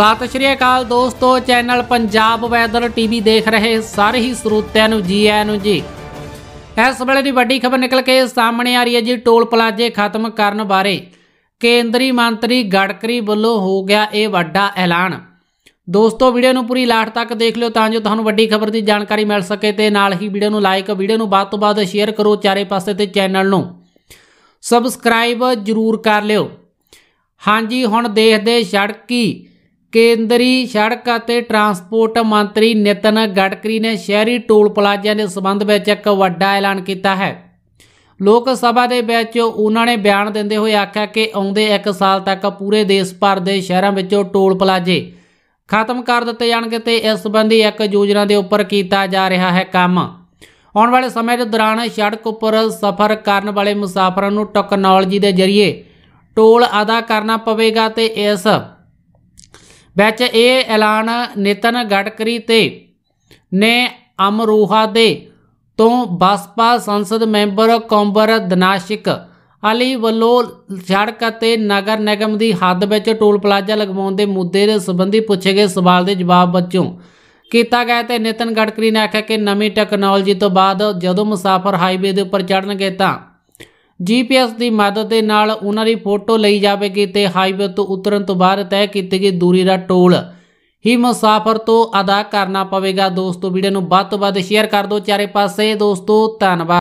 ਸਤਿ ਸ਼੍ਰੀ ਅਕਾਲ ਦੋਸਤੋ channel Punjab weather TV ਦੇਖ ਰਹੇ ਸਾਰੇ ਹੀ ਸਰੋਤਿਆਂ ਨੂੰ ਜੀ ਆਇਆਂ ਨੂੰ ਜੀ ਇਸ ਵੇਲੇ ਦੀ ਵੱਡੀ ਖਬਰ ਨਿਕਲ ਕੇ ਸਾਹਮਣੇ ਆ ਰਹੀ ਹੈ ਜੀ ਟੋਲ ਪਲਾਜ਼ੇ ਖਤਮ ਕਰਨ ਬਾਰੇ ਕੇਂਦਰੀ ਮੰਤਰੀ ਗੜਕਰੀ ਵੱਲੋਂ ਹੋ ਗਿਆ ਇਹ ਵੱਡਾ ਐਲਾਨ ਦੋਸਤੋ ਵੀਡੀਓ ਨੂੰ ਪੂਰੀ ਲਾਟ ਤੱਕ ਦੇਖ ਲਿਓ ਤਾਂ ਜੋ ਤੁਹਾਨੂੰ ਵੱਡੀ ਖਬਰ ਦੀ ਜਾਣਕਾਰੀ ਮਿਲ ਸਕੇ ਤੇ ਨਾਲ ਹੀ ਵੀਡੀਓ ਨੂੰ ਲਾਈਕ ਵੀਡੀਓ ਨੂੰ ਵੱਧ ਤੋਂ ਵੱਧ ਸ਼ੇਅਰ ਕਰੋ ਚਾਰੇ ਪਾਸੇ ਤੇ ਚੈਨਲ ਨੂੰ ਸਬਸਕ੍ਰਾਈਬ ਜ਼ਰੂਰ ਕਰ ਲਿਓ ਹਾਂਜੀ ਹੁਣ ਦੇਖਦੇ ਸੜਕੀ ਕੇਂਦਰੀ ਸੜਕ ਅਤੇ ਟਰਾਂਸਪੋਰਟ ਮੰਤਰੀ ਨਿਤਨ ਗਡਕਰੀ ਨੇ ਸ਼ਹਿਰੀ ਟੋਲ ਪਲਾਜ਼ਿਆਂ ਦੇ ਸਬੰਧ ਵਿੱਚ ਇੱਕ ਵੱਡਾ ਐਲਾਨ ਕੀਤਾ ਹੈ ਲੋਕ ਸਭਾ ਦੇ ਵਿੱਚ ਉਹਨਾਂ ਨੇ ਬਿਆਨ ਦਿੰਦੇ ਹੋਏ ਆਖਿਆ ਕਿ ਆਉਂਦੇ 1 ਸਾਲ ਤੱਕ ਪੂਰੇ ਦੇਸ਼ ਭਰ ਦੇ ਸ਼ਹਿਰਾਂ ਵਿੱਚੋਂ ਟੋਲ ਪਲਾਜ਼ੇ ਖਤਮ ਕਰ ਦਿੱਤੇ ਜਾਣਗੇ ਤੇ ਇਸ ਸੰਬੰਧੀ ਇੱਕ ਯੋਜਨਾ ਦੇ ਉੱਪਰ ਕੀਤਾ ਜਾ ਰਿਹਾ ਹੈ ਕੰਮ ਆਉਣ ਵਾਲੇ ਸਮੇਂ ਦੇ ਦੌਰਾਨ ਸੜਕ ਉੱਪਰ ਸਫ਼ਰ ਕਰਨ ਵਾਲੇ ਮੁਸਾਫਰਾਂ ਨੂੰ ਟੈਕਨੋਲੋਜੀ ਦੇ ਜ਼ਰੀਏ ਟੋਲ ਅਦਾ ਕਰਨਾ ਪਵੇਗਾ ਤੇ ਇਸ ਵਿੱਚ ਇਹ ਐਲਾਨ ਨਿਤਨ ਗੜਕਰੀ ਤੇ ਨੇ ਅਮਰੋਹਾ ਦੇ ਤੋਂ ਬਸਪਾ ਸੰਸਦ ਮੈਂਬਰ ਕੌਂਬਰ ਦਨਾਸ਼ਿਕ ਅਲੀ ਵੱਲੋਂ ਸੜਕ ਅਤੇ ਨਗਰ ਨਿਗਮ ਦੀ ਹੱਦ ਵਿੱਚ ਟੋਲ ਪਲਾਜ਼ਾ ਲਗਵਾਉਣ ਦੇ ਮੁੱਦੇ ਦੇ ਸੰਬੰਧੀ ਪੁੱਛੇ ਗਏ ਸਵਾਲ ਦੇ ਜਵਾਬ ਵਿੱਚੋਂ ਕੀਤਾ ਗਿਆ ਤੇ ਨਿਤਨ ਗੜਕਰੀ ਨੇ ਆਖਿਆ ਕਿ ਨਵੀਂ ਟੈਕਨੋਲੋਜੀ ਤੋਂ ਬਾਅਦ ਜਦੋਂ ਮੁਸਾਫਰ ਹਾਈਵੇ ਦੇ ਉੱਪਰ ਚੜਨਗੇ ਤਾਂ ਜੀਪੀਐਸ ਦੀ ਮਦਦ ਦੇ ਨਾਲ ਉਹਨਾਂ ਦੀ ਫੋਟੋ ਲਈ ਜਾਵੇਗੀ ਤੇ ਹਾਈਵੇ ਤੋਂ ਉਤਰਨ ਤੋਂ ਬਾਅਦ ਤੈਅ ਕੀਤੀ ਗਈ ਦੂਰੀ ਦਾ ਟੋਲ ਹੀ ਮੁਸਾਫਰ ਤੋਂ ਅਦਾ ਕਰਨਾ ਪਵੇਗਾ ਦੋਸਤੋ ਵੀਡੀਓ ਨੂੰ ਵੱਧ ਤੋਂ ਵੱਧ ਸ਼ੇਅਰ ਕਰ ਦਿਓ ਚਾਰੇ ਪਾਸੇ ਦੋਸਤੋ ਧੰਨਵਾਦ